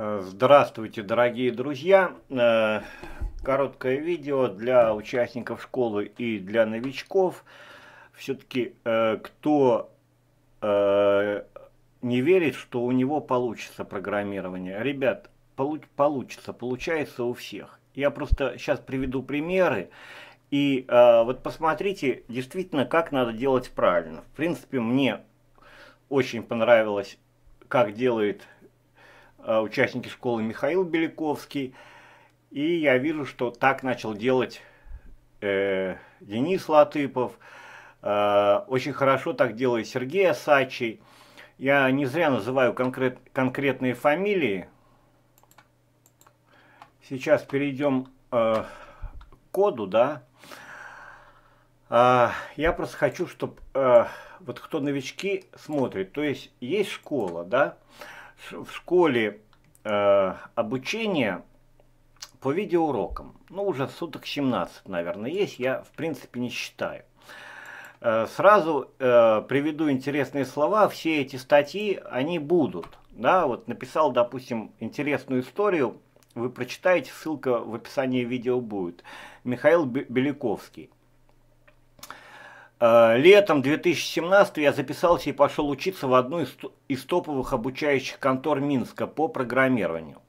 Э, здравствуйте, дорогие друзья! Э, короткое видео для участников школы и для новичков. Все-таки, э, кто не верит, что у него получится программирование. Ребят, получится, получается у всех. Я просто сейчас приведу примеры. И вот посмотрите, действительно, как надо делать правильно. В принципе, мне очень понравилось, как делает Э, участники школы Михаил Беляковский. И я вижу, что так начал делать э, Денис Латыпов. Э, очень хорошо так делает Сергей Осачий. Я не зря называю конкрет, конкретные фамилии. Сейчас перейдем э, к коду, да. Э, я просто хочу, чтобы э, вот кто новички смотрит, то есть есть школа, да, э, в школе э, обучение по видеоурокам. Ну, уже суток 17, наверное, есть. Я, в принципе, не считаю. Э, сразу э, приведу интересные слова. Все эти статьи, они будут. Да, вот написал, допустим, интересную историю. Вы прочитаете, ссылка в описании видео будет. Михаил Беляковский. Э, летом 2017 я записался и пошел учиться в одну из топовых обучающих контор Минска по программированию.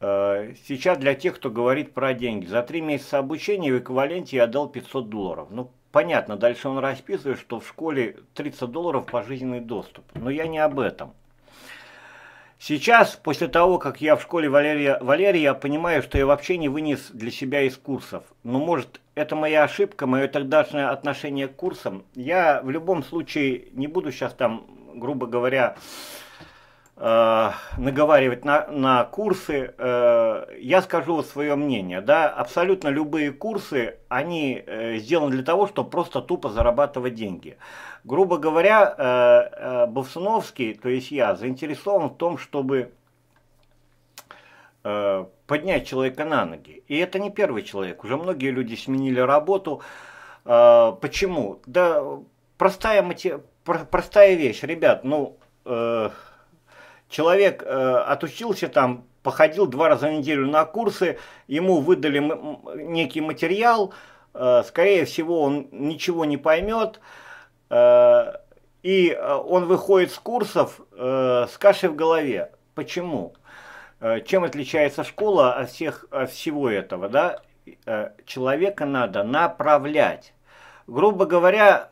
Э, сейчас для тех, кто говорит про деньги. За три месяца обучения в эквиваленте я дал 500 долларов. Ну, понятно, дальше он расписывает, что в школе 30 долларов пожизненный доступ. Но я не об этом. Сейчас, после того, как я в школе Валерия, Валерия, понимаю, что я вообще не вынес для себя из курсов. Но ну, может, это моя ошибка, мое тогдашнее отношение к курсам. Я в любом случае не буду сейчас там, грубо говоря, э, наговаривать на, на курсы. Э, я скажу свое мнение. Да, абсолютно любые курсы, они э, сделаны для того, чтобы просто тупо зарабатывать деньги грубо говоря, э, э, Бовсуновский, то есть я, заинтересован в том, чтобы э, поднять человека на ноги. И это не первый человек. Уже многие люди сменили работу. Почему? Да простая, мати... простая вещь. Ребят, ну, человек отучился там, походил два раза в неделю на курсы, ему выдали некий материал, скорее всего, он ничего не поймет, Э, и э, он выходит с курсов э, с кашей в голове. Почему? Чем отличается школа от, всех, от всего этого? Да? Человека надо направлять. Грубо говоря,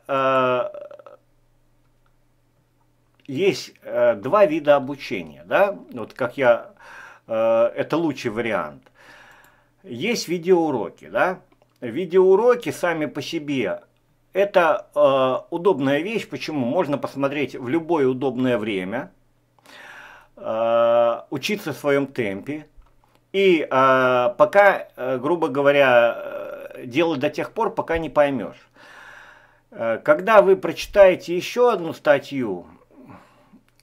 есть два вида обучения. Да? Вот как я... Это лучший вариант. Есть видеоуроки, да? Видеоуроки сами по себе это э, удобная вещь, почему можно посмотреть в любое удобное время, э, учиться в своем темпе, и э, пока, э, грубо говоря, э, делать до тех пор, пока не поймешь. Э, когда вы прочитаете еще одну статью,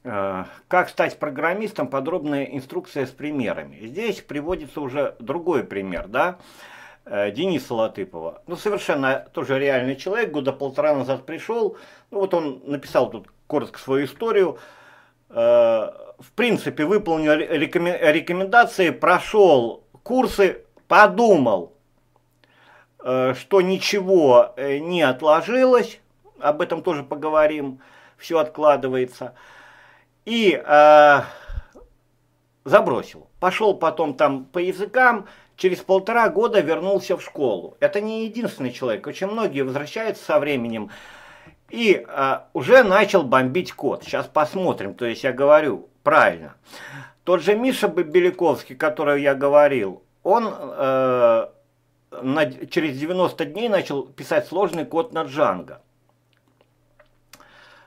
э, как стать программистом, подробная инструкция с примерами. Здесь приводится уже другой пример, да, э, Э, Дениса Латыпова. Ну, совершенно тоже реальный человек, года полтора назад пришел. Ну, вот он написал тут коротко свою историю. Э, в принципе, выполнил рекомендации, прошел курсы, подумал, э, что ничего не отложилось, об этом тоже поговорим, все откладывается, и э, забросил. Пошел потом там по языкам, через полтора года вернулся в школу. Это не единственный человек, очень многие возвращаются со временем. И э, уже начал бомбить код. Сейчас посмотрим, то есть я говорю правильно. Тот же Миша Беляковский, которого я говорил, он э, на, через 90 дней начал писать сложный код на Django.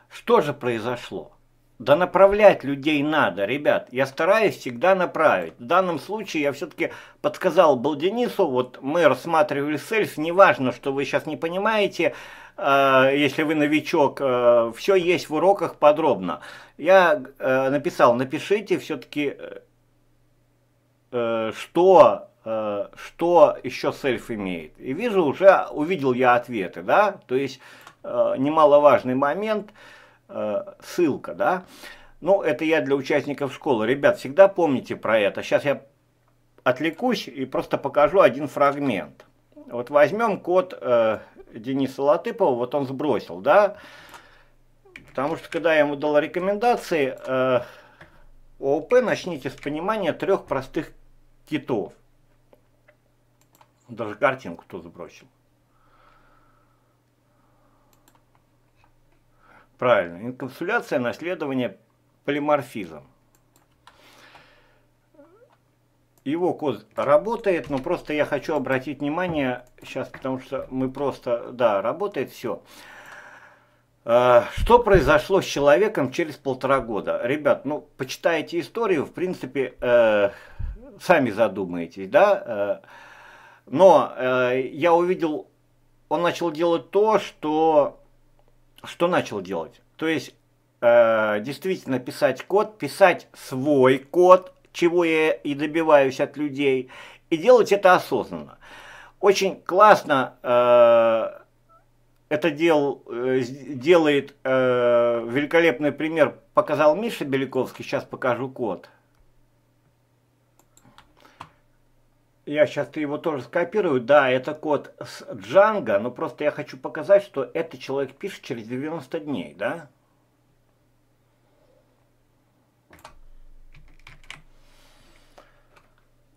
Что же произошло? Да направлять людей надо, ребят. Я стараюсь всегда направить. В данном случае я все-таки подсказал Балденису, вот мы рассматривали сельс, неважно, что вы сейчас не понимаете, э, если вы новичок, э, все есть в уроках подробно. Я э, написал, напишите все-таки, э, что э, что еще сельф имеет. И вижу, уже увидел я ответы, да, то есть э, немаловажный момент – Э, ссылка, да. Ну, это я для участников школы. Ребят, всегда помните про это. Сейчас я отвлекусь и просто покажу один фрагмент. Вот возьмем код э, Дениса Латыпова, вот он сбросил, да, потому что когда я ему дал рекомендации, э, ООП начните с понимания трех простых китов. Даже картинку тут сбросил. Правильно. Инкапсуляция наследования полиморфизм. Его код работает, но просто я хочу обратить внимание сейчас, потому что мы просто, да, работает все. Э, что произошло с человеком через полтора года? Ребят, ну, почитайте историю, в принципе, э, сами задумаетесь, да? Э, но э, я увидел, он начал делать то, что что начал делать? То есть э, действительно писать код, писать свой код, чего я и добиваюсь от людей, и делать это осознанно. Очень классно э, это дел, э, делает э, великолепный пример, показал Миша Беляковский, сейчас покажу код. Я сейчас его тоже скопирую. Да, это код с Django, но просто я хочу показать, что этот человек пишет через 90 дней, да?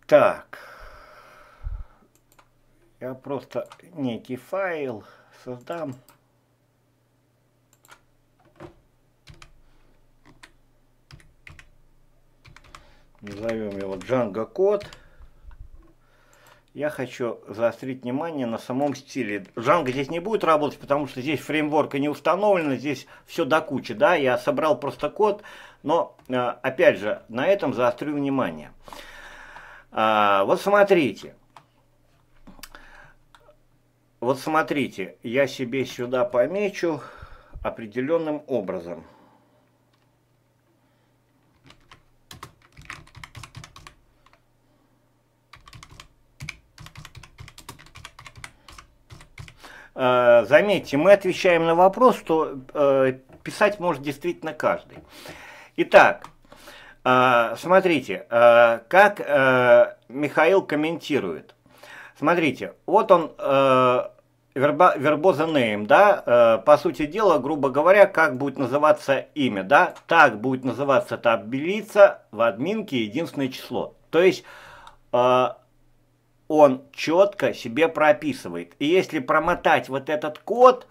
Так. Я просто некий файл создам. Назовем его Django код я хочу заострить внимание на самом стиле. Жанга здесь не будет работать, потому что здесь фреймворка не установлена, здесь все до кучи, да, я собрал просто код, но, э, опять же, на этом заострю внимание. А, вот смотрите. Вот смотрите, я себе сюда помечу определенным образом – Э, заметьте, мы отвечаем на вопрос, что э, писать может действительно каждый. Итак, э, смотрите, как Михаил комментирует. Смотрите, вот он верба, вербоза name, да, по сути дела, грубо говоря, как будет называться имя, да, так будет называться таблица в админке единственное число. То есть он четко себе прописывает. И если промотать вот этот код,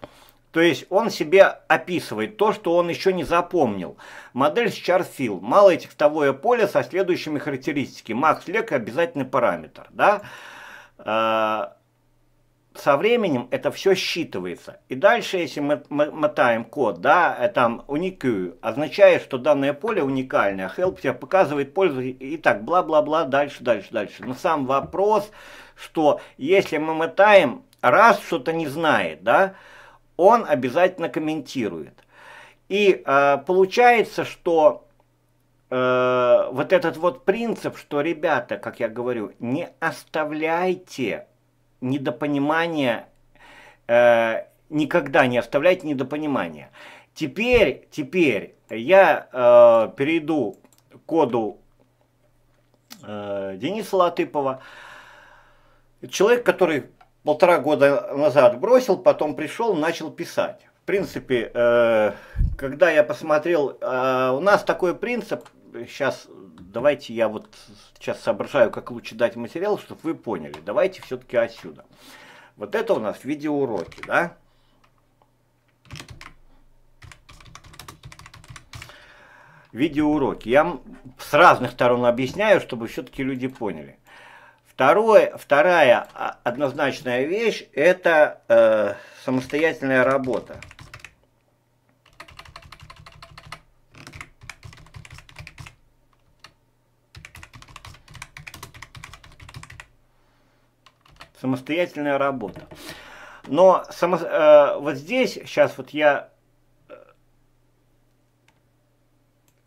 то есть он себе описывает то, что он еще не запомнил. Модель Charfield. Малое текстовое поле со следующими характеристиками. Макс Лек обязательный параметр. Да? А, со временем это все считывается. И дальше, если мы мотаем код, да, э, там уникю, означает, что данное поле уникальное, а help тебе показывает пользу и так, бла-бла-бла, дальше, дальше, дальше. Но сам вопрос, что если мы мотаем, раз что-то не знает, да, он обязательно комментирует. И э, получается, что э, вот этот вот принцип, что, ребята, как я говорю, не оставляйте недопонимание, э, никогда не оставляйте недопонимания. Теперь, теперь я э, перейду к коду э, Дениса Латыпова. Человек, который полтора года назад бросил, потом пришел, начал писать. В принципе, э, когда я посмотрел, э, у нас такой принцип, сейчас давайте я вот сейчас соображаю, как лучше дать материал, чтобы вы поняли. Давайте все-таки отсюда. Вот это у нас видеоуроки, да? Видеоуроки. Я с разных сторон объясняю, чтобы все-таки люди поняли. Второе, вторая а, однозначная вещь – это э, самостоятельная работа. самостоятельная работа. Но само, э, вот здесь, сейчас вот я, э,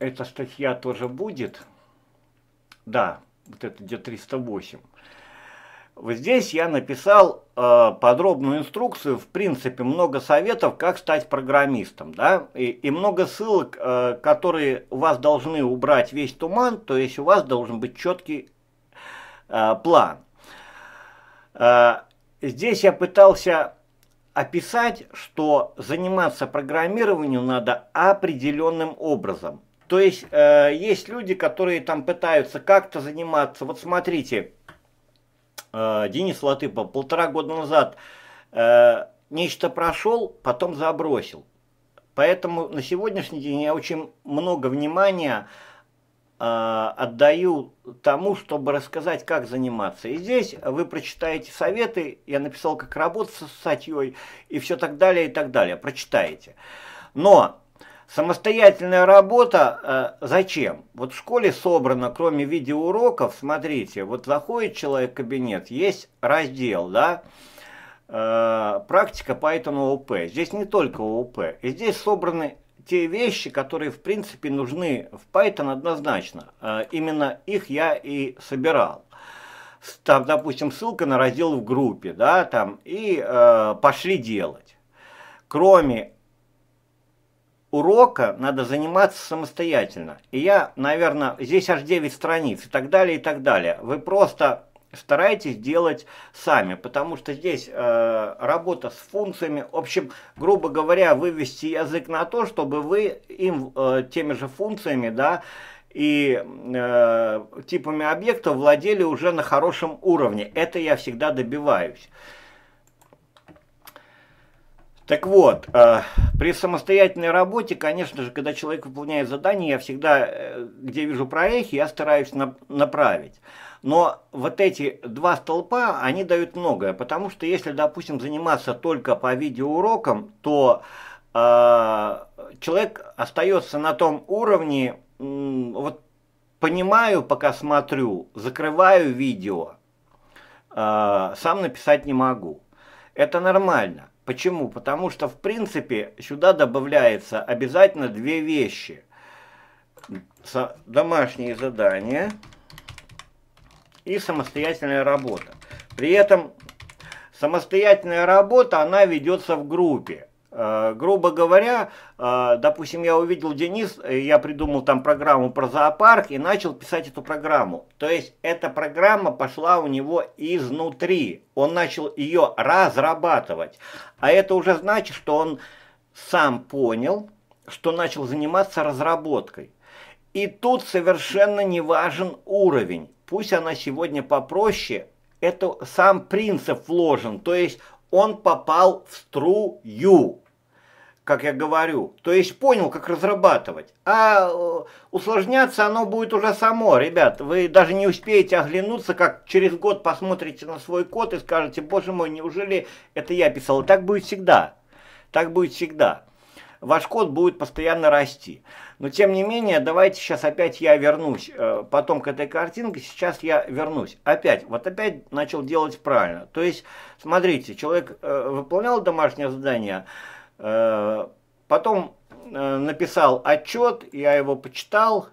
эта статья тоже будет, да, вот это где 308. Вот здесь я написал э, подробную инструкцию, в принципе, много советов, как стать программистом, да, и, и много ссылок, э, которые у вас должны убрать весь туман, то есть у вас должен быть четкий э, план. Э, здесь я пытался описать, что заниматься программированием надо определенным образом. То есть э, есть люди, которые там пытаются как-то заниматься. Вот смотрите, э, Денис Латыпов полтора года назад э, нечто прошел, потом забросил. Поэтому на сегодняшний день я очень много внимания э, Э, отдаю тому, чтобы рассказать, как заниматься. И здесь вы прочитаете советы, я написал, как работать с статьей, и все так далее, и так далее, прочитаете. Но самостоятельная работа э, зачем? Вот в школе собрано, кроме видеоуроков, смотрите, вот заходит человек в кабинет, есть раздел, да, э, практика Python ООП. Здесь не только ООП, и здесь собраны те вещи, которые в принципе нужны в Python однозначно. А, именно их я и собирал. Там, допустим, ссылка на раздел в группе, да, там, и э, пошли делать. Кроме урока надо заниматься самостоятельно. И я, наверное, здесь аж 9 страниц и так далее, и так далее. Вы просто старайтесь делать сами, потому что здесь э, работа с функциями, в общем, грубо говоря, вывести язык на то, чтобы вы им э, теми же функциями, да, и э, типами объектов владели уже на хорошем уровне. Это я всегда добиваюсь. Так вот, э, при самостоятельной работе, конечно же, когда человек выполняет задание, я всегда, э, где вижу проехи, я стараюсь на, направить. Но вот эти два столпа, они дают многое, потому что если, допустим, заниматься только по видеоурокам, то э, человек остается на том уровне, э, вот понимаю, пока смотрю, закрываю видео, э, сам написать не могу. Это нормально. Почему? Потому что, в принципе, сюда добавляется обязательно две вещи. Домашние задания – и самостоятельная работа. При этом самостоятельная работа, она ведется в группе. Э, грубо говоря, э, допустим, я увидел Денис, э, я придумал там программу про зоопарк и начал писать эту программу. То есть эта программа пошла у него изнутри, он начал ее разрабатывать. А это уже значит, что он сам понял, что начал заниматься разработкой. И тут совершенно не важен уровень. Пусть она сегодня попроще, это сам принцип вложен, то есть он попал в струю, как я говорю. То есть понял, как разрабатывать. А э, усложняться оно будет уже само, ребят. Вы даже не успеете оглянуться, как через год посмотрите на свой код и скажете, боже мой, неужели это я писал? И так будет всегда. Так будет всегда ваш код будет постоянно расти. Но тем не менее, давайте сейчас опять я вернусь, э, потом к этой картинке, сейчас я вернусь. Опять, вот опять начал делать правильно. То есть, смотрите, человек э, выполнял домашнее задание, э, потом написал отчет, я его почитал,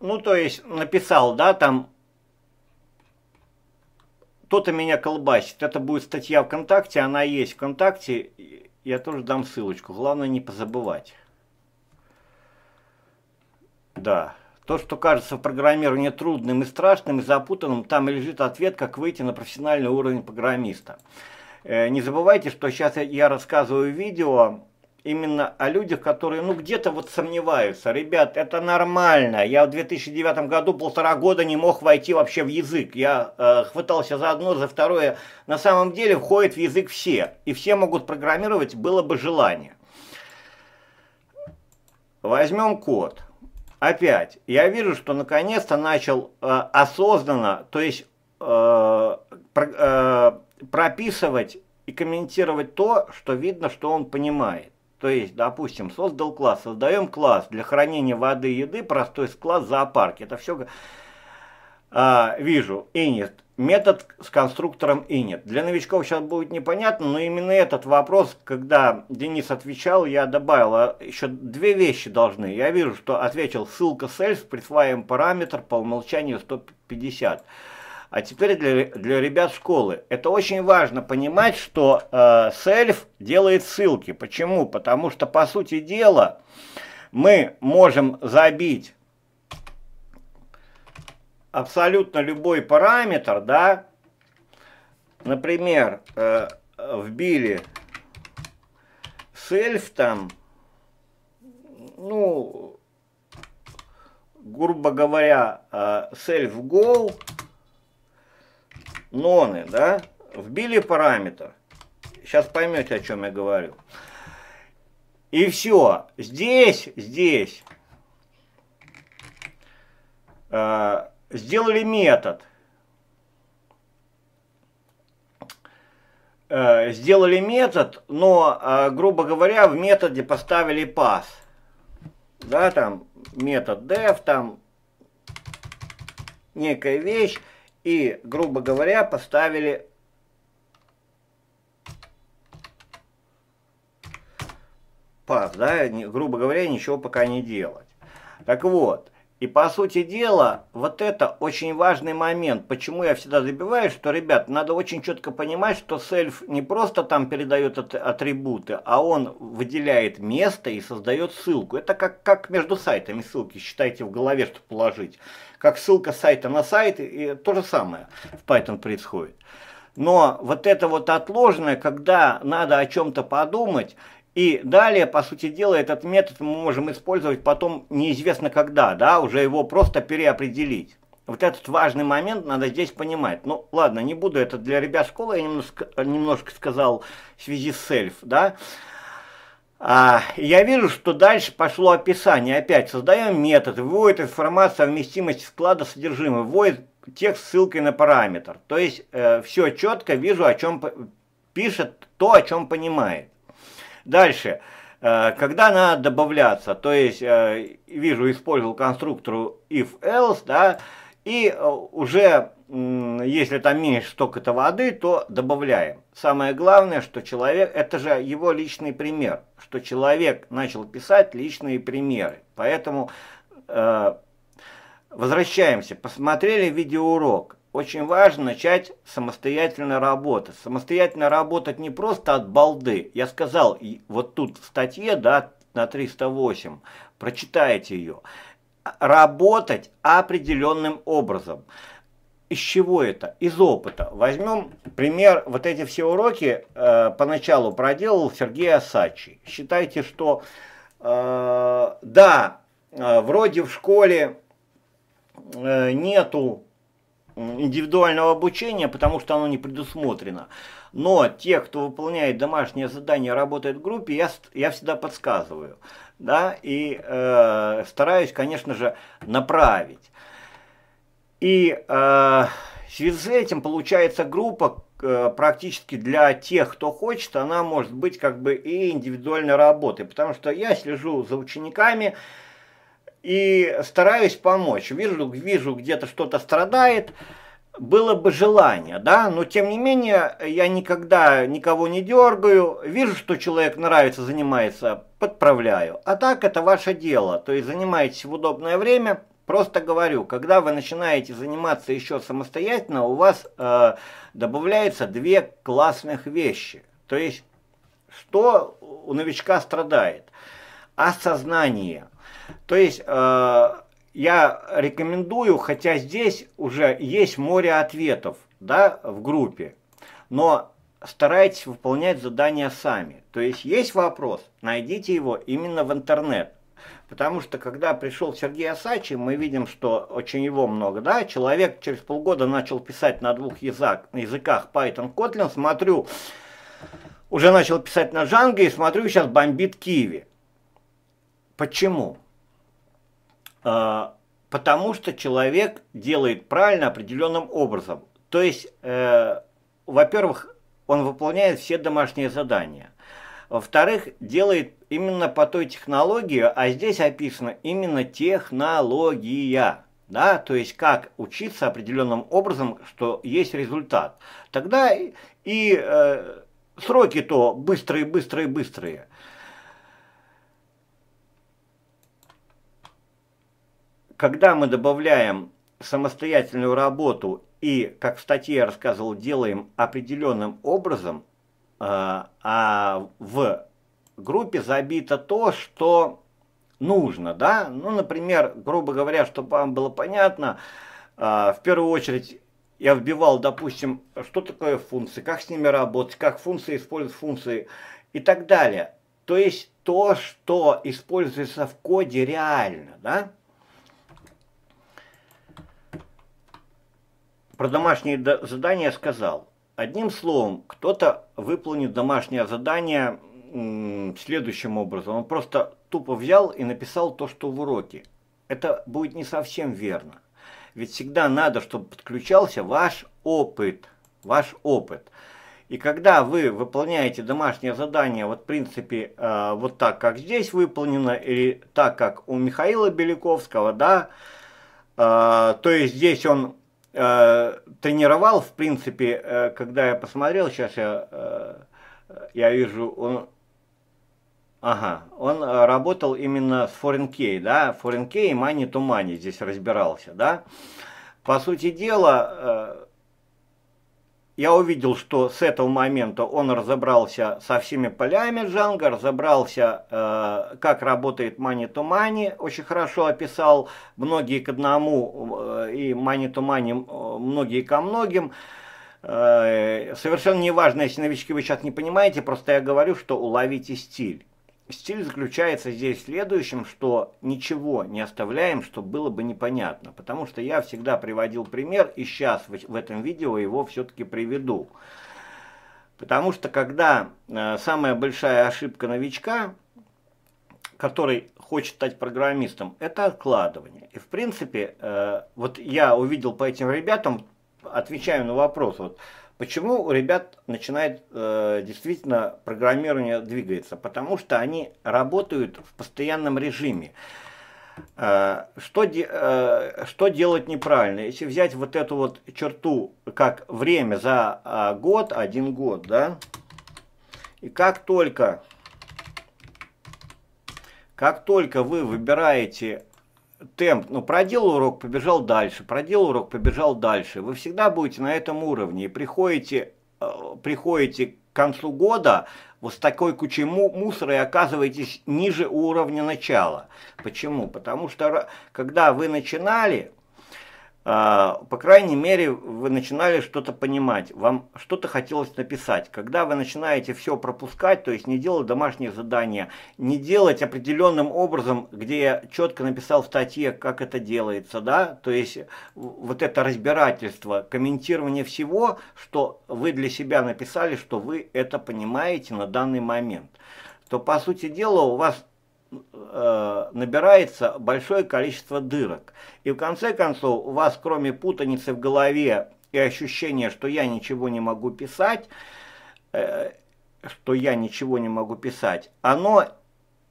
ну, то есть написал, да, там кто-то меня колбасит. Это будет статья ВКонтакте, она есть ВКонтакте. Я тоже дам ссылочку. Главное не позабывать. Да. То, что кажется программированию трудным и страшным, и запутанным, там и лежит ответ, как выйти на профессиональный уровень программиста. Э, не забывайте, что сейчас я рассказываю видео именно о людях, которые, ну, где-то вот сомневаются. Ребят, это нормально. Я в 2009 году полтора года не мог войти вообще в язык. Я э, хватался за одно, за второе. На самом деле входит в язык все. И все могут программировать, было бы желание. Возьмем код. Опять. Я вижу, что наконец-то начал э, осознанно, то есть э, про, э, прописывать и комментировать то, что видно, что он понимает. То есть, допустим, создал класс, создаем класс для хранения воды и еды, простой класс зоопарк. Это все а, вижу. Init. Метод с конструктором init. Для новичков сейчас будет непонятно, но именно этот вопрос, когда Денис отвечал, я добавил. А еще две вещи должны. Я вижу, что ответил ссылка sales, присваиваем параметр по умолчанию 150. А теперь для, для ребят школы. Это очень важно понимать, что э, делает ссылки. Почему? Потому что, по сути дела, мы можем забить абсолютно любой параметр, да, например, э, вбили self там, ну, грубо говоря, self э, гол ноны, да, вбили параметр. Сейчас поймете, о чем я говорю. И все. Здесь, здесь э, сделали метод. Э, сделали метод, но, э, грубо говоря, в методе поставили пас. Да, там метод def, там некая вещь и, грубо говоря, поставили пас, да, грубо говоря, ничего пока не делать. Так вот, и по сути дела, вот это очень важный момент, почему я всегда забиваю, что, ребят, надо очень четко понимать, что сельф не просто там передает атрибуты, а он выделяет место и создает ссылку. Это как, как между сайтами ссылки, считайте в голове, что положить. Как ссылка сайта на сайт, и то же самое в Python происходит. Но вот это вот отложенное, когда надо о чем-то подумать, и далее, по сути дела, этот метод мы можем использовать потом неизвестно когда, да, уже его просто переопределить. Вот этот важный момент надо здесь понимать. Ну, ладно, не буду, это для ребят школы я немножко, немножко сказал в связи с self, да. А, я вижу, что дальше пошло описание. Опять создаем метод, вводит информацию о вместимости склада содержимого, вводит текст с ссылкой на параметр. То есть э, все четко вижу, о чем пишет то, о чем понимает. Дальше. Э, когда надо добавляться, то есть, э, вижу, использовал конструктору if-else, да, и э, уже, если там меньше столько-то воды, то добавляем. Самое главное, что человек, это же его личный пример, что человек начал писать личные примеры. Поэтому э, возвращаемся, посмотрели видеоурок, очень важно начать самостоятельно работать. Самостоятельно работать не просто от балды. Я сказал, вот тут в статье, да, на 308, прочитайте ее. Работать определенным образом. Из чего это? Из опыта. Возьмем пример, вот эти все уроки э, поначалу проделал Сергей Осадчий. Считайте, что э, да, э, вроде в школе э, нету индивидуального обучения, потому что оно не предусмотрено. Но те, кто выполняет домашнее задание, работает в группе, я, я всегда подсказываю. Да, и э, стараюсь, конечно же, направить. И э, в связи с этим получается группа э, практически для тех, кто хочет, она может быть как бы и индивидуальной работой. Потому что я слежу за учениками, и стараюсь помочь. Вижу, вижу где-то что-то страдает, было бы желание, да, но тем не менее я никогда никого не дергаю, вижу, что человек нравится, занимается, подправляю. А так это ваше дело, то есть занимаетесь в удобное время, просто говорю, когда вы начинаете заниматься еще самостоятельно, у вас э, добавляются две классных вещи, то есть что у новичка страдает? Осознание – то есть э, я рекомендую, хотя здесь уже есть море ответов да, в группе, но старайтесь выполнять задания сами. То есть есть вопрос, найдите его именно в интернет. Потому что когда пришел Сергей Осачий, мы видим, что очень его много, да, человек через полгода начал писать на двух язык, языках Python Kotlin, смотрю, уже начал писать на Django и смотрю, сейчас бомбит Киви. Почему? А, потому что человек делает правильно определенным образом. То есть, э, во-первых, он выполняет все домашние задания. Во-вторых, делает именно по той технологии, а здесь описано именно технология. Да, то есть как учиться определенным образом, что есть результат. Тогда и э, сроки то быстрые, быстрые, быстрые. Когда мы добавляем самостоятельную работу и, как в статье я рассказывал, делаем определенным образом, а, а в группе забито то, что нужно, да? Ну, например, грубо говоря, чтобы вам было понятно, а, в первую очередь я вбивал, допустим, что такое функции, как с ними работать, как функции использовать функции и так далее. То есть то, что используется в коде реально, да? про домашние задания сказал. Одним словом, кто-то выполнит домашнее задание следующим образом. Он просто тупо взял и написал то, что в уроке. Это будет не совсем верно. Ведь всегда надо, чтобы подключался ваш опыт. Ваш опыт. И когда вы выполняете домашнее задание, вот в принципе, э, вот так, как здесь выполнено, или так, как у Михаила Беляковского, да, э, то есть здесь он э, тренировал, в принципе, э, когда я посмотрел, сейчас я, э, я вижу, он, ага, он э, работал именно с 4K, да, 4K и Money to Money здесь разбирался, да. По сути дела, э, я увидел, что с этого момента он разобрался со всеми полями Джанга, разобрался, э, как работает Money to Money, очень хорошо описал многие к одному э, и Money to Money э, многие ко многим. Э, совершенно неважно, если новички вы сейчас не понимаете, просто я говорю, что уловите стиль. Стиль заключается здесь в следующем, что ничего не оставляем, что было бы непонятно. Потому что я всегда приводил пример, и сейчас в этом видео его все-таки приведу. Потому что когда э, самая большая ошибка новичка, который хочет стать программистом, это откладывание. И в принципе, э, вот я увидел по этим ребятам, отвечаю на вопрос, вот, Почему у ребят начинает э, действительно программирование двигается? Потому что они работают в постоянном режиме. Э, что, де, э, что делать неправильно? Если взять вот эту вот черту, как время за э, год, один год, да, и как только, как только вы выбираете темп, ну, проделал урок, побежал дальше, проделал урок, побежал дальше. Вы всегда будете на этом уровне и приходите, э, приходите к концу года вот с такой кучей мусора и оказываетесь ниже уровня начала. Почему? Потому что когда вы начинали, а, по крайней мере, вы начинали что-то понимать, вам что-то хотелось написать. Когда вы начинаете все пропускать, то есть не делать домашние задания, не делать определенным образом, где я четко написал в статье, как это делается, да, то есть вот это разбирательство, комментирование всего, что вы для себя написали, что вы это понимаете на данный момент, то, по сути дела, у вас Э, набирается большое количество дырок. И в конце концов, у вас кроме путаницы в голове и ощущения, что я ничего не могу писать, э, что я ничего не могу писать, оно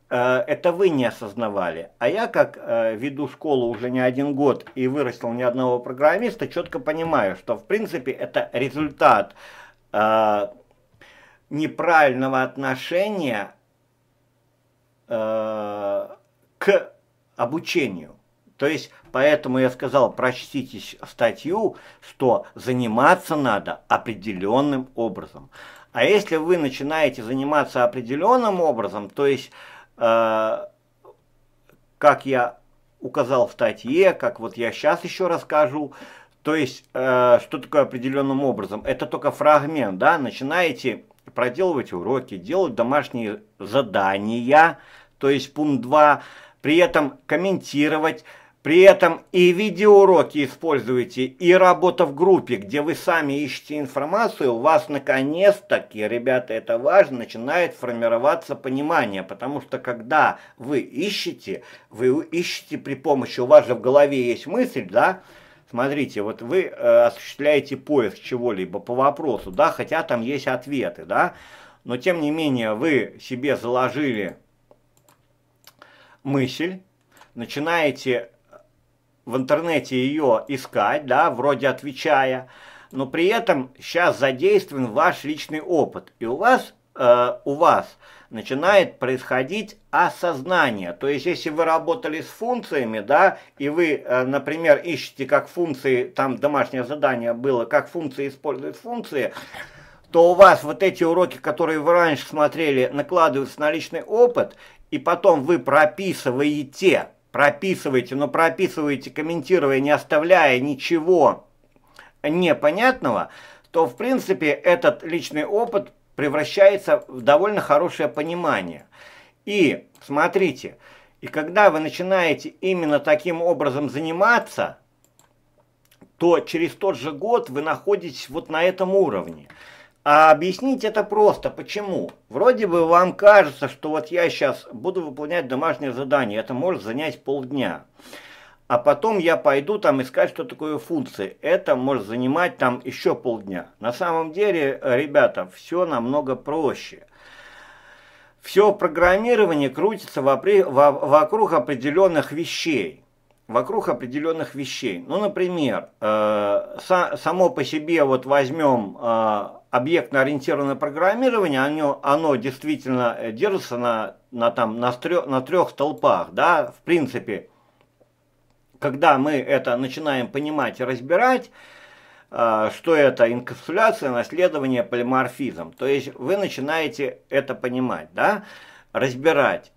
э, это вы не осознавали. А я, как э, веду школу уже не один год и вырастил ни одного программиста, четко понимаю, что в принципе это результат э, неправильного отношения Э, к обучению. То есть, поэтому я сказал, прочтите статью, что заниматься надо определенным образом. А если вы начинаете заниматься определенным образом, то есть, э, как я указал в статье, как вот я сейчас еще расскажу, то есть, э, что такое определенным образом? Это только фрагмент, да, начинаете проделывать уроки, делать домашние задания, то есть пункт 2, при этом комментировать, при этом и видеоуроки используйте и работа в группе, где вы сами ищете информацию, у вас наконец-таки, ребята, это важно, начинает формироваться понимание, потому что когда вы ищете, вы ищете при помощи, у вас же в голове есть мысль, да, Смотрите, вот вы э, осуществляете поиск чего-либо по вопросу, да, хотя там есть ответы, да, но тем не менее вы себе заложили мысль, начинаете в интернете ее искать, да, вроде отвечая, но при этом сейчас задействован ваш личный опыт, и у вас, э, у вас начинает происходить осознание. То есть, если вы работали с функциями, да, и вы, э, например, ищете, как функции, там домашнее задание было, как функции используют функции, то у вас вот эти уроки, которые вы раньше смотрели, накладываются на личный опыт, и потом вы прописываете, прописываете, но прописываете, комментируя, не оставляя ничего непонятного, то, в принципе, этот личный опыт превращается в довольно хорошее понимание. И, смотрите, и когда вы начинаете именно таким образом заниматься, то через тот же год вы находитесь вот на этом уровне. А объяснить это просто. Почему? Вроде бы вам кажется, что вот я сейчас буду выполнять домашнее задание, это может занять полдня. А потом я пойду там искать, что такое функции. Это может занимать там еще полдня. На самом деле, ребята, все намного проще. Все программирование крутится вокруг определенных вещей вокруг определенных вещей. Ну, например, э, само по себе вот возьмем э, объектно-ориентированное программирование, оно, оно действительно э, держится на, на, там, на, трех, на трех столпах, да, в принципе. Когда мы это начинаем понимать и разбирать, а, что это инкапсуляция, наследование, полиморфизм. То есть вы начинаете это понимать, да, разбирать.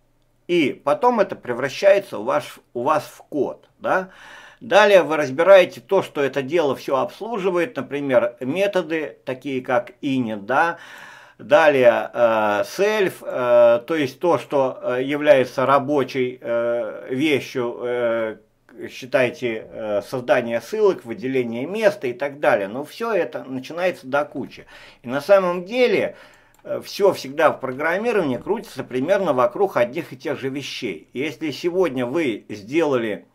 И потом это превращается у вас, у вас в код, да. Далее вы разбираете то, что это дело все обслуживает, например, методы, такие как init, да, Далее э, self, э, то есть то, что э, является рабочей вещью, считайте, создание ссылок, выделение места и так далее. Но все это начинается до кучи. И на самом деле все всегда в программировании крутится примерно вокруг одних и тех же вещей. Если сегодня вы сделали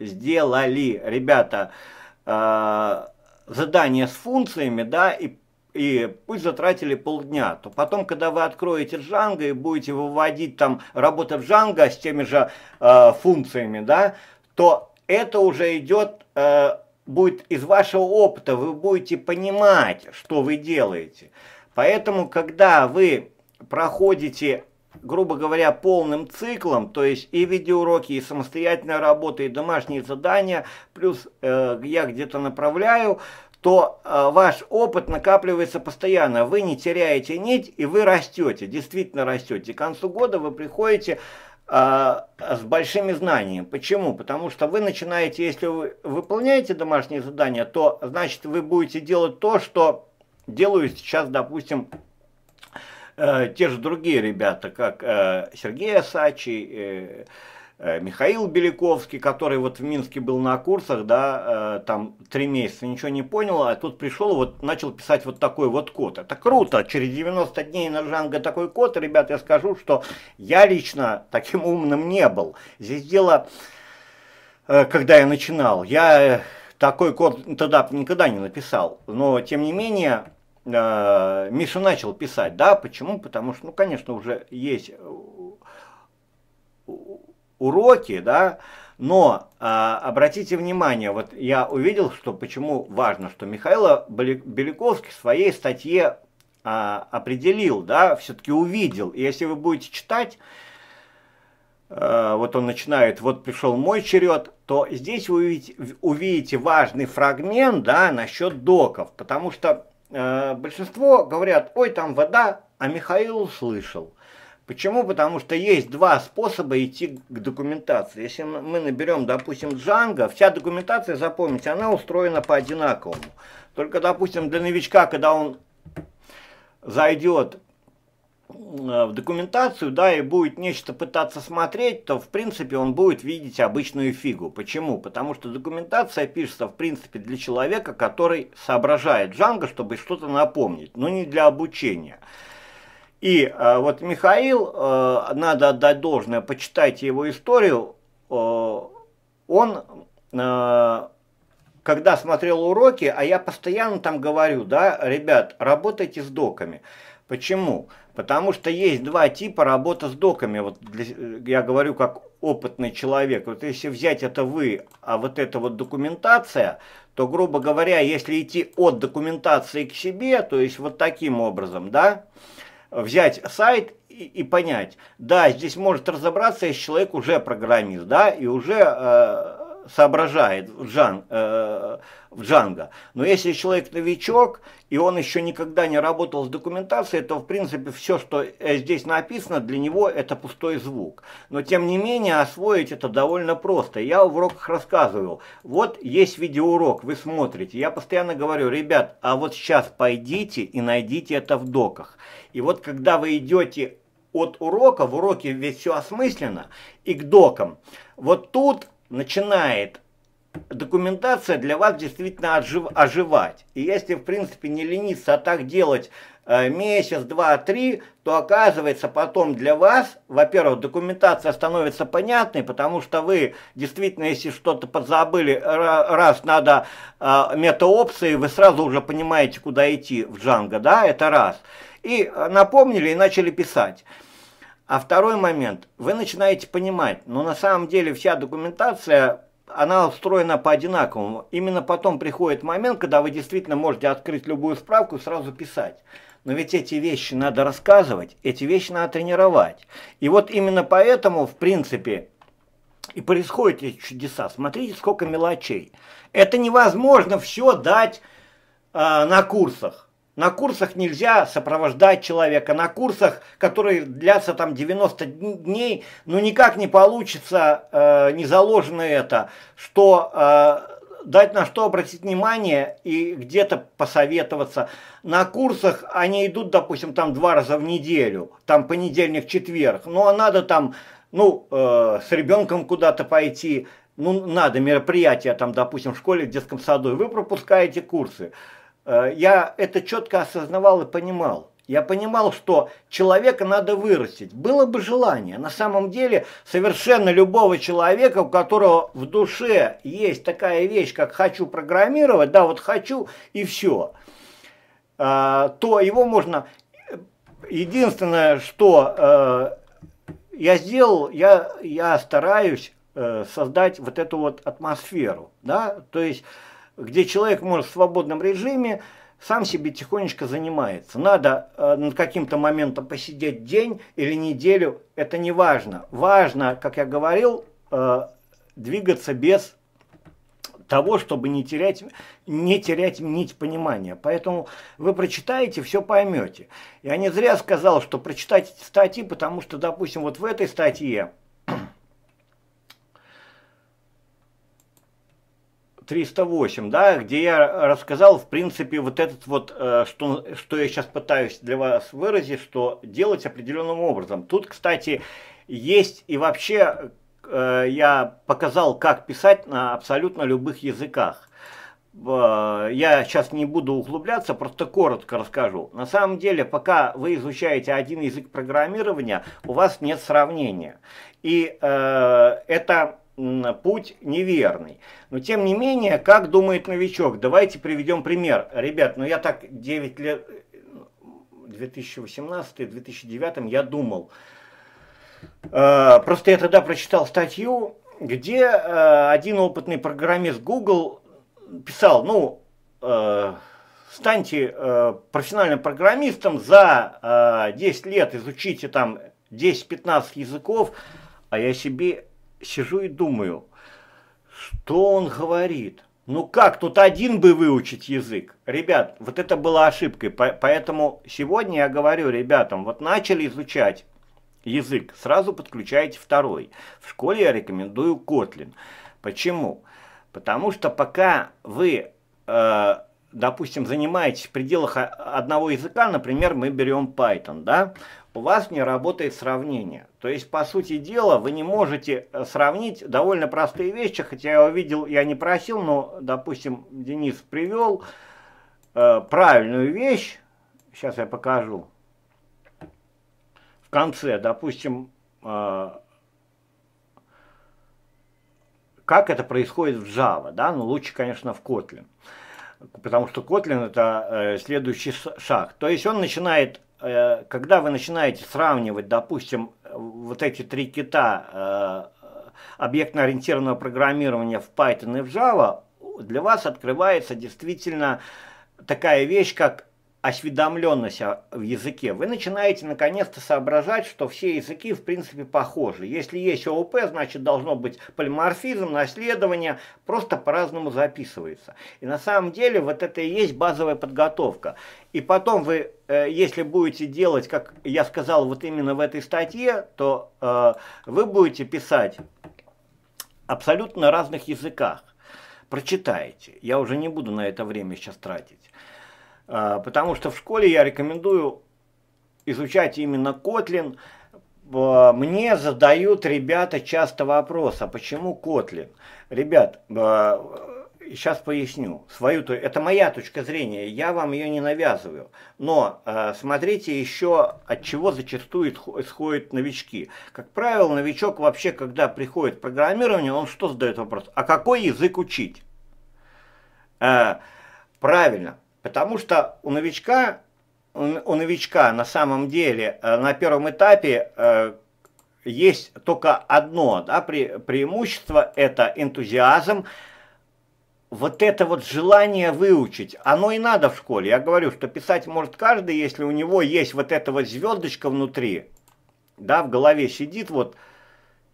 сделали, ребята, э, задание с функциями, да, и и пусть затратили полдня, то потом, когда вы откроете Django и будете выводить там работа в Django с теми же э, функциями, да, то это уже идет, э, будет из вашего опыта, вы будете понимать, что вы делаете. Поэтому, когда вы проходите грубо говоря, полным циклом, то есть и видеоуроки, и самостоятельная работа, и домашние задания, плюс э, я где-то направляю, то э, ваш опыт накапливается постоянно. Вы не теряете нить, и вы растете, действительно растете. К концу года вы приходите э, с большими знаниями. Почему? Потому что вы начинаете, если вы выполняете домашние задания, то значит вы будете делать то, что делаю сейчас, допустим, Э, те же другие ребята, как э, Сергей Асачи, э, Михаил Беляковский, который вот в Минске был на курсах, да, там три месяца ничего не понял, а тут пришел, вот начал писать вот такой вот код. Это круто, через 90 дней на Джанго такой код, ребят, я скажу, что я лично таким умным не был. Здесь дело, когда я начинал, я такой код тогда никогда не написал, но тем не менее Э, Миша начал писать, да, почему? Потому что, ну, конечно, уже есть уроки, да, но э, обратите внимание, вот я увидел, что почему важно, что Михаил Беляковский в своей статье э, определил, да, все-таки увидел. И если вы будете читать, э, вот он начинает, вот пришел мой черед, то здесь вы увидите, увидите важный фрагмент, да, насчет доков, потому что Э, большинство говорят, ой, там вода, а Михаил услышал. Почему? Потому что есть два способа идти к документации. Если мы наберем, допустим, Джанга, вся документация, запомните, она устроена по одинаковому. Только, допустим, для новичка, когда он зайдет Э, в документацию, да, и будет нечто пытаться смотреть, то, в принципе, он будет видеть обычную фигу. Почему? Потому что документация пишется, в принципе, для человека, который соображает Джанго, чтобы что-то напомнить, но не для обучения. И э, вот Михаил, э, надо отдать должное, почитайте его историю, э, он... Э, когда смотрел уроки, а я постоянно там говорю, да, ребят, работайте с доками. Почему? Потому что есть два типа работы с доками. Вот для, э, я говорю как опытный человек. Вот если взять это вы, а вот это вот документация, то, грубо говоря, если идти от документации к себе, то есть вот таким образом, да, взять сайт и, и понять, да, здесь может разобраться, если человек уже программист, да, и уже э, соображает в, джан, э, в джанго. Но если человек новичок, и он еще никогда не работал с документацией, то в принципе все, что э, здесь написано, для него это пустой звук. Но тем не менее освоить это довольно просто. Я в уроках рассказывал, вот есть видеоурок, вы смотрите. Я постоянно говорю, ребят, а вот сейчас пойдите и найдите это в доках. И вот когда вы идете от урока, в уроке ведь все осмысленно, и к докам. Вот тут начинает документация для вас действительно ожив, оживать. И если, в принципе, не лениться, а так делать э, месяц, два, три, то оказывается потом для вас, во-первых, документация становится понятной, потому что вы действительно, если что-то подзабыли, раз надо э, метаопции, вы сразу уже понимаете, куда идти в Джанго, да, это раз. И э, напомнили и начали писать. А второй момент, вы начинаете понимать, но на самом деле вся документация, она устроена по одинаковому. Именно потом приходит момент, когда вы действительно можете открыть любую справку и сразу писать. Но ведь эти вещи надо рассказывать, эти вещи надо тренировать. И вот именно поэтому, в принципе, и происходят эти чудеса. Смотрите, сколько мелочей. Это невозможно все дать э, на курсах. На курсах нельзя сопровождать человека. На курсах, которые длятся там 90 дней, ну никак не получится, э, не заложено это, что э, дать на что обратить внимание и где-то посоветоваться. На курсах они идут, допустим, там два раза в неделю, там понедельник, четверг. Ну а надо там, ну, э, с ребенком куда-то пойти, ну надо мероприятие там, допустим, в школе, в детском саду, и вы пропускаете курсы. Э, я это четко осознавал и понимал. Я понимал, что человека надо вырастить. Было бы желание. На самом деле, совершенно любого человека, у которого в душе есть такая вещь, как «хочу программировать», да, вот «хочу» и все, э, то его можно... Единственное, что э, я сделал, я, я стараюсь создать вот эту вот атмосферу, да, то есть где человек может в свободном режиме сам себе тихонечко занимается. Надо э, над каким-то моментом посидеть день или неделю, это не важно. Важно, как я говорил, э, двигаться без того, чтобы не терять, не терять нить понимания. Поэтому вы прочитаете, все поймете. Я не зря сказал, что прочитать эти статьи, потому что, допустим, вот в этой статье 308, да, где я рассказал, в принципе, вот этот вот, э, что, что я сейчас пытаюсь для вас выразить, что делать определенным образом. Тут, кстати, есть и вообще, э, я показал, как писать на абсолютно любых языках. Я сейчас не буду углубляться, просто коротко расскажу. На самом деле, пока вы изучаете один язык программирования, у вас нет сравнения. И э, это путь неверный. Но тем не менее, как думает новичок? Давайте приведем пример. Ребят, ну я так 9 лет, 2018-2009 э, я думал. Э, просто я тогда прочитал статью, где э, один опытный программист Google писал, ну, станьте э, профессиональным программистом, за э, 10 лет изучите там 10-15 языков, а я себе сижу и думаю, что он говорит. Ну как, тут один бы выучить язык? Ребят, вот это была ошибкой. Поэтому сегодня я говорю ребятам, вот начали изучать язык, сразу подключайте второй. В школе я рекомендую Kotlin. Почему? Потому что пока вы, э, допустим, занимаетесь в пределах одного языка, например, мы берем Python, да, у вас не работает сравнение. То есть, по сути дела, вы не можете э, сравнить довольно простые вещи, хотя я увидел, я не просил, но, допустим, Денис привел э, правильную вещь, сейчас я покажу, в конце, допустим, э, как это происходит в Java, да, ну лучше, конечно, в Kotlin, потому что Kotlin это э, следующий шаг. То есть он начинает Э, когда вы начинаете сравнивать, допустим, вот эти три кита э, объектно-ориентированного программирования в Python и в Java, для вас открывается действительно такая вещь, как осведомленность в языке, вы начинаете наконец-то соображать, что все языки в принципе похожи. Если есть ООП, значит должно быть полиморфизм, наследование, просто по-разному записывается. И на самом деле вот это и есть базовая подготовка. И потом вы, э, если будете делать, как я сказал вот именно в этой статье, то э, вы будете писать абсолютно разных языках. Прочитаете. Я уже не буду на это время сейчас тратить. А, потому что в школе я рекомендую изучать именно Kotlin. Мне задают ребята часто вопрос, а почему Kotlin? Ребят, сейчас поясню. Свою, это моя точка зрения, я вам ее не навязываю. Но а, смотрите еще, от чего зачастую исходят новички. Как правило, новичок вообще, когда приходит к программированию, он что задает вопрос? А какой язык учить? А, правильно, Потому что у новичка, у новичка на самом деле э, на первом этапе э, есть только одно да, пре преимущество – это энтузиазм, вот это вот желание выучить, оно и надо в школе. Я говорю, что писать может каждый, если у него есть вот эта вот звездочка внутри, да, в голове сидит вот,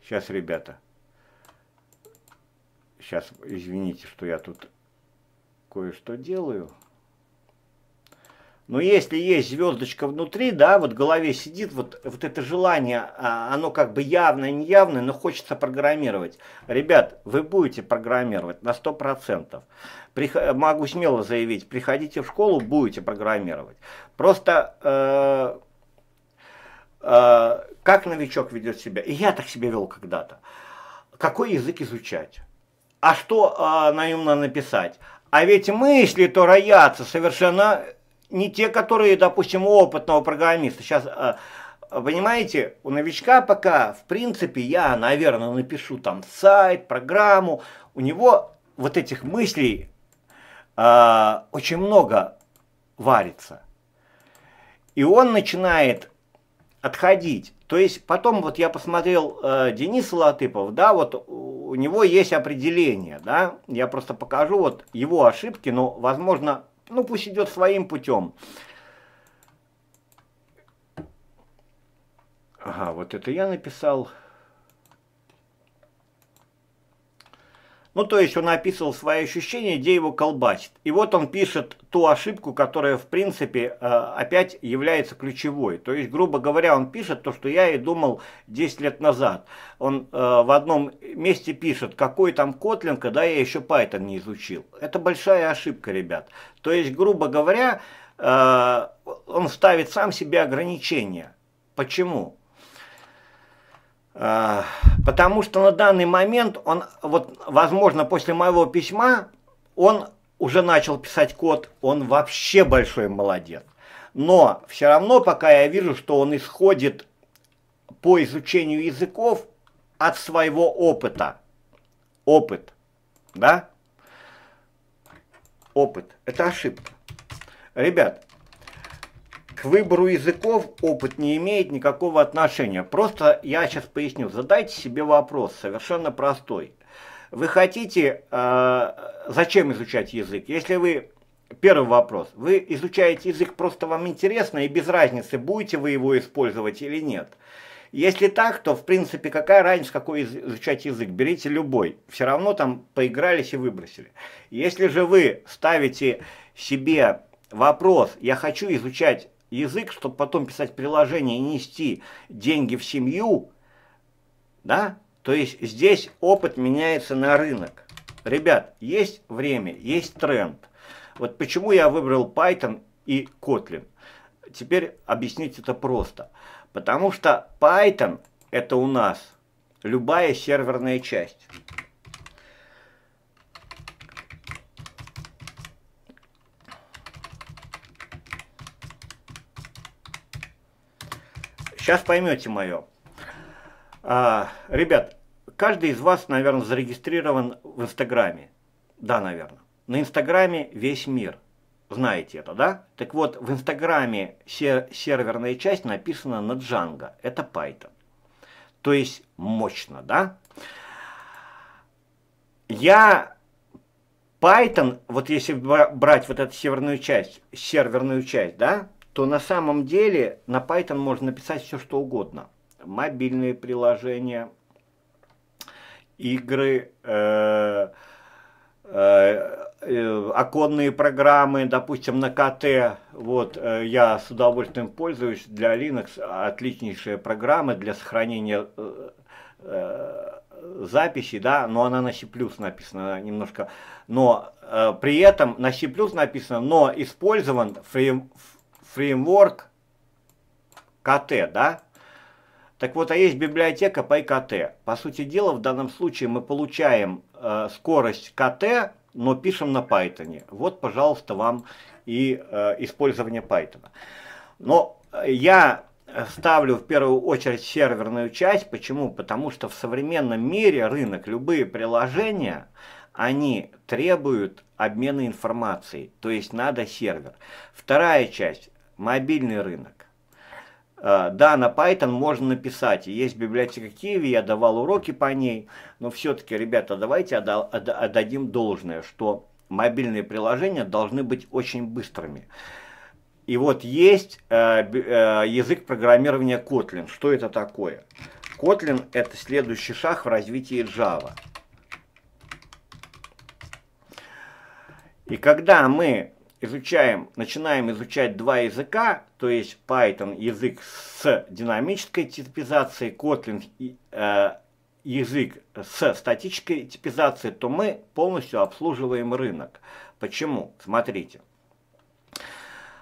сейчас, ребята, сейчас, извините, что я тут кое-что делаю. Но если есть звездочка внутри, да, вот в голове сидит, вот, вот это желание, а, оно как бы явное, неявное, но хочется программировать. Ребят, вы будете программировать на 100%. Приход, могу смело заявить, приходите в школу, будете программировать. Просто э, э, как новичок ведет себя, и я так себя вел когда-то. Какой язык изучать? А что э, а, наемно написать? А ведь мысли то роятся совершенно не те, которые, допустим, у опытного программиста. Сейчас, а, а, понимаете, у новичка пока, в принципе, я, наверное, напишу там сайт, программу, у него вот этих мыслей э, очень много варится. И он начинает отходить. То есть потом вот я посмотрел э, Дениса Латыпов, да, вот у него есть определение, да, я просто покажу вот его ошибки, но, возможно, ну пусть идет своим путем. Ага, вот это я написал. Ну, то есть он описывал свои ощущения, где его колбасит. И вот он пишет ту ошибку, которая, в принципе, э, опять является ключевой. То есть, грубо говоря, он пишет то, что я и думал 10 лет назад. Он э, в одном месте пишет, какой там Kotlin, когда я еще Python не изучил. Это большая ошибка, ребят. То есть, грубо говоря, э, он ставит сам себе ограничения. Почему? А, потому что на данный момент он, вот, возможно, после моего письма, он уже начал писать код, он вообще большой молодец. Но все равно пока я вижу, что он исходит по изучению языков от своего опыта. Опыт, да? Опыт. Это ошибка. Ребят, к выбору языков опыт не имеет никакого отношения. Просто я сейчас поясню. Задайте себе вопрос, совершенно простой. Вы хотите, э, зачем изучать язык? Если вы Первый вопрос. Вы изучаете язык, просто вам интересно и без разницы, будете вы его использовать или нет. Если так, то в принципе какая разница, какой изучать язык, берите любой. Все равно там поигрались и выбросили. Если же вы ставите себе вопрос, я хочу изучать язык, чтобы потом писать приложение и нести деньги в семью, да, то есть здесь опыт меняется на рынок. Ребят, есть время, есть тренд. Вот почему я выбрал Python и Kotlin. Теперь объяснить это просто. Потому что Python это у нас любая серверная часть. Сейчас поймете мое. А, ребят, каждый из вас, наверное, зарегистрирован в Инстаграме. Да, наверное. На Инстаграме весь мир. Знаете это, да? Так вот, в Инстаграме сер серверная часть написана на Django. Это Python. То есть мощно, да? Я Python, вот если брать вот эту северную часть, серверную часть, да, то на самом деле на Python можно написать все что угодно. Мобильные приложения, игры, э, э, э, оконные программы, допустим, на КТ. Вот э, я с удовольствием пользуюсь для Linux отличнейшие программы для сохранения э, записи, да, но она на C++ написана немножко, но э, при этом на C++ написано, но использован фрейм, фреймворк КТ, да? Так вот, а есть библиотека по ИКТ. По сути дела, в данном случае мы получаем э, скорость КТ, но пишем на Python. Вот, пожалуйста, вам и э, использование Python. Но я ставлю в первую очередь серверную часть. Почему? Потому что в современном мире рынок, любые приложения, они требуют обмена информацией, то есть надо сервер. Вторая часть мобильный рынок. А, да, на Python можно написать, есть библиотека Киви, я давал уроки по ней, но все-таки, ребята, давайте отдадим должное, что мобильные приложения должны быть очень быстрыми. И вот есть э, э, язык программирования Kotlin. Что это такое? Kotlin – это следующий шаг в развитии Java. И когда мы изучаем, начинаем изучать два языка, то есть Python язык с динамической типизацией, Kotlin э, язык с статической типизацией, то мы полностью обслуживаем рынок. Почему? Смотрите.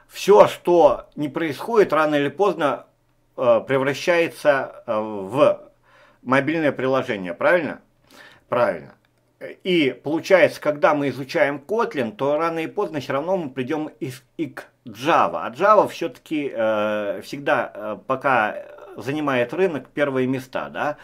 Все, что не происходит, рано или поздно э, превращается э, в мобильное приложение, правильно? Правильно. И получается, когда мы изучаем Kotlin, то рано и поздно все равно мы придем и к Java. А Java все-таки э, всегда э, пока занимает рынок первые места, да.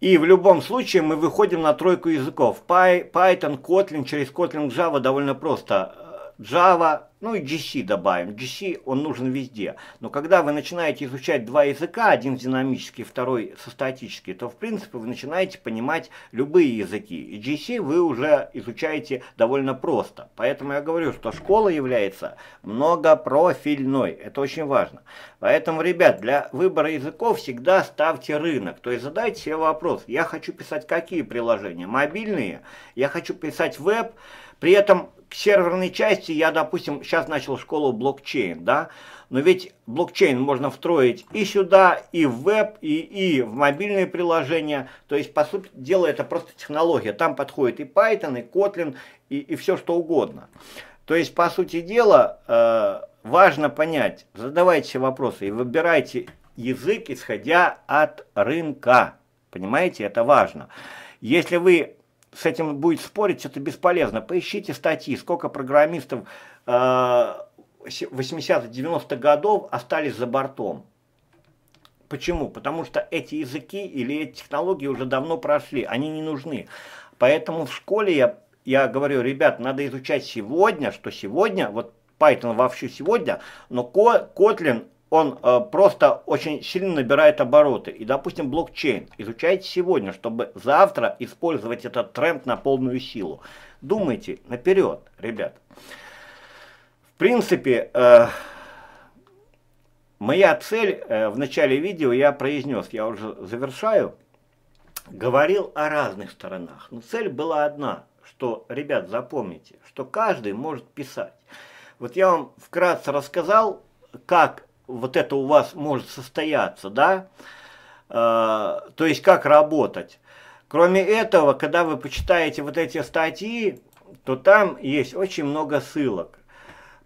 И в любом случае мы выходим на тройку языков. Python, Kotlin, через Kotlin Java довольно просто. Э, Java, ну и GC добавим. GC, он нужен везде. Но когда вы начинаете изучать два языка, один динамический, второй со статический, то в принципе вы начинаете понимать любые языки. И GC вы уже изучаете довольно просто. Поэтому я говорю, что школа является многопрофильной. Это очень важно. Поэтому, ребят, для выбора языков всегда ставьте рынок. То есть задайте себе вопрос, я хочу писать какие приложения? Мобильные? Я хочу писать веб? При этом серверной части я, допустим, сейчас начал школу блокчейн, да, но ведь блокчейн можно встроить и сюда, и в веб, и, и в мобильные приложения, то есть, по сути дела, это просто технология, там подходит и Python, и Kotlin, и, и все что угодно. То есть, по сути дела, э, важно понять, задавайте вопросы и выбирайте язык, исходя от рынка, понимаете, это важно. Если вы с этим будет спорить, это бесполезно. Поищите статьи, сколько программистов 80-90-х э, годов остались за бортом. Почему? Потому что эти языки или эти технологии уже давно прошли, они не нужны. Поэтому в школе я, я говорю, ребят, надо изучать сегодня, что сегодня, вот Python вообще сегодня, но Kotlin он э, просто очень сильно набирает обороты. И, допустим, блокчейн изучайте сегодня, чтобы завтра использовать этот тренд на полную силу. Думайте наперед, ребят. В принципе, э, моя цель э, в начале видео я произнес, я уже завершаю, говорил о разных сторонах. Но цель была одна, что, ребят, запомните, что каждый может писать. Вот я вам вкратце рассказал, как вот это у вас может состояться, да? Э, то есть как работать. Кроме этого, когда вы почитаете вот эти статьи, то там есть очень много ссылок.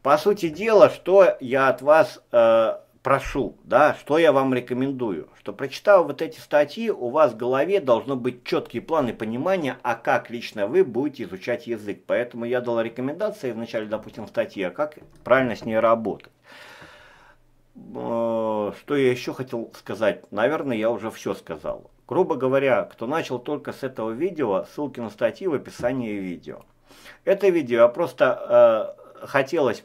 По сути дела, что я от вас э, прошу, да, что я вам рекомендую, что прочитав вот эти статьи, у вас в голове должно быть четкий план и понимание, а как лично вы будете изучать язык. Поэтому я дал рекомендации в начале, допустим, статьи, а как правильно с ней работать. Э, что я еще хотел сказать? Наверное, я уже все сказал. Грубо говоря, кто начал только с этого видео, ссылки на статьи в описании видео. Это видео просто э, хотелось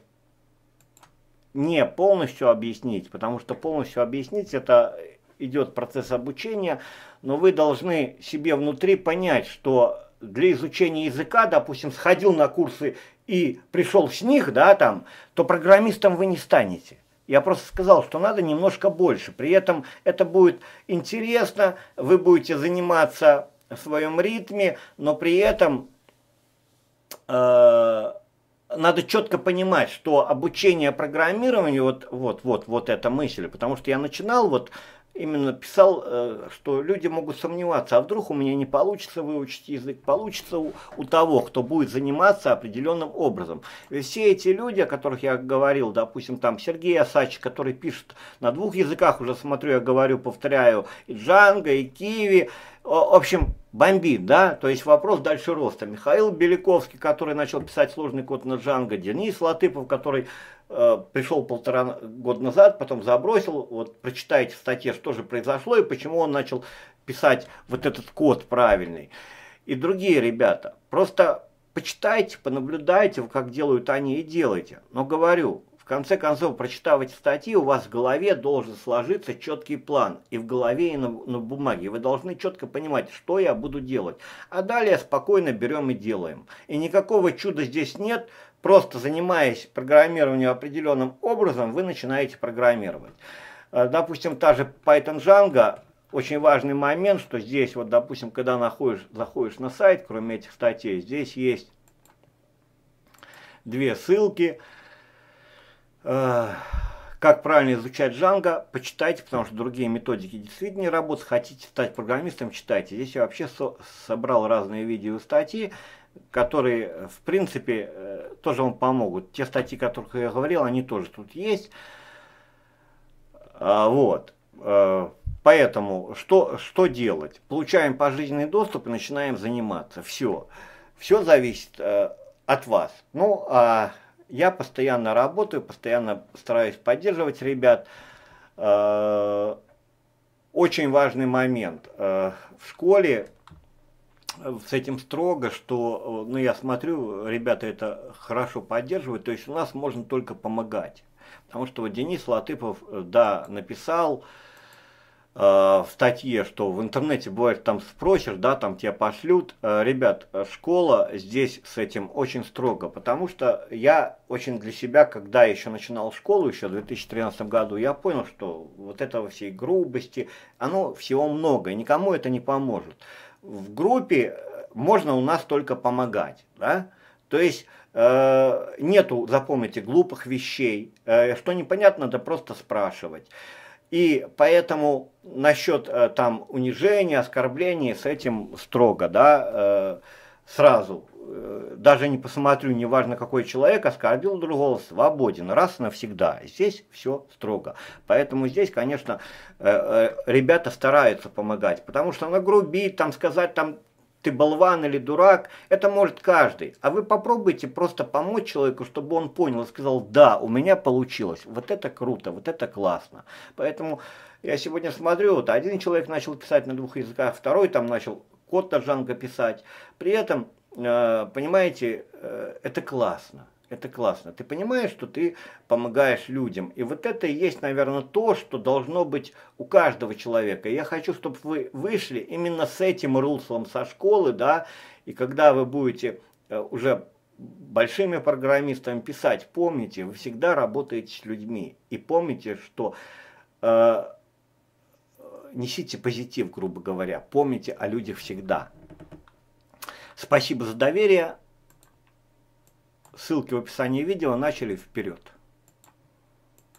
не полностью объяснить, потому что полностью объяснить это идет процесс обучения, но вы должны себе внутри понять, что для изучения языка, допустим, сходил на курсы и пришел с них, да, там, то программистом вы не станете. Я просто сказал, что надо немножко больше. При этом это будет интересно, вы будете заниматься в своем ритме, но при этом э, надо четко понимать, что обучение программированию, вот, вот, вот, вот эта мысль, потому что я начинал вот именно писал, э, что люди могут сомневаться, а вдруг у меня не получится выучить язык, получится у, у того, кто будет заниматься определенным образом. Ведь все эти люди, о которых я говорил, допустим, там Сергей Осач, который пишет на двух языках, уже смотрю, я говорю, повторяю, и Джанго, и Киви, в общем, бомбит, да, то есть вопрос дальше роста. Михаил Беляковский, который начал писать сложный код на Джанго, Денис Латыпов, который Э, пришел полтора года назад, потом забросил. Вот прочитайте в статье, что же произошло и почему он начал писать вот этот код правильный. И другие ребята, просто почитайте, понаблюдайте, как делают они и делайте. Но говорю, в конце концов, прочитав эти статьи, у вас в голове должен сложиться четкий план. И в голове, и на, на бумаге. Вы должны четко понимать, что я буду делать. А далее спокойно берем и делаем. И никакого чуда здесь нет. Просто занимаясь программированием определенным образом, вы начинаете программировать. Э, допустим, та же Python Django, очень важный момент, что здесь, вот, допустим, когда находишь, заходишь на сайт, кроме этих статей, здесь есть две ссылки. Э, как правильно изучать Django, почитайте, потому что другие методики действительно не работают. Хотите стать программистом, читайте. Здесь я вообще со собрал разные видео и статьи которые, э, в принципе, э, тоже вам помогут. Те статьи, о которых я говорил, они тоже тут есть. А, вот. Э, поэтому что, что делать? Получаем пожизненный доступ и начинаем заниматься. Все. Все зависит от вас. Ну, а я постоянно работаю, постоянно стараюсь поддерживать ребят. Очень важный момент. В школе с этим строго, что, э, ну, я смотрю, ребята это хорошо поддерживают, то есть у нас можно только помогать. Потому что вот Денис Латыпов, э, да, написал э, в статье, что в интернете бывает там спросишь, да, там тебя пошлют. Э, ребят, школа здесь с этим очень строго, потому что я очень для себя, когда еще начинал школу, еще в 2013 году, я понял, что вот этого всей грубости, оно всего много, и никому это не поможет в группе э, можно у нас только помогать, да? То есть э, нету, запомните, глупых вещей. Э, что непонятно, да просто спрашивать. И поэтому насчет э, там унижения, оскорблений с этим строго, да, э, сразу Э, даже не посмотрю, неважно какой человек, оскорбил другого, свободен, раз и навсегда. Здесь все строго. Поэтому здесь, конечно, э, э, ребята стараются помогать, потому что нагрубить, там сказать, там ты болван или дурак, это может каждый. А вы попробуйте просто помочь человеку, чтобы он понял и сказал, да, у меня получилось. Вот это круто, вот это классно. Поэтому я сегодня смотрю, вот один человек начал писать на двух языках, второй там начал код Торжанга писать. При этом а, понимаете, э, это классно. Это классно. Ты понимаешь, что ты помогаешь людям. И вот это и есть, наверное, то, что должно быть у каждого человека. Я хочу, чтобы вы вышли именно с этим руслом со школы, да, и когда вы будете э, уже большими программистами писать, помните, вы всегда работаете с людьми. И помните, что э, э несите позитив, грубо говоря. Помните о людях всегда. Спасибо за доверие. Ссылки в описании видео. Начали вперед.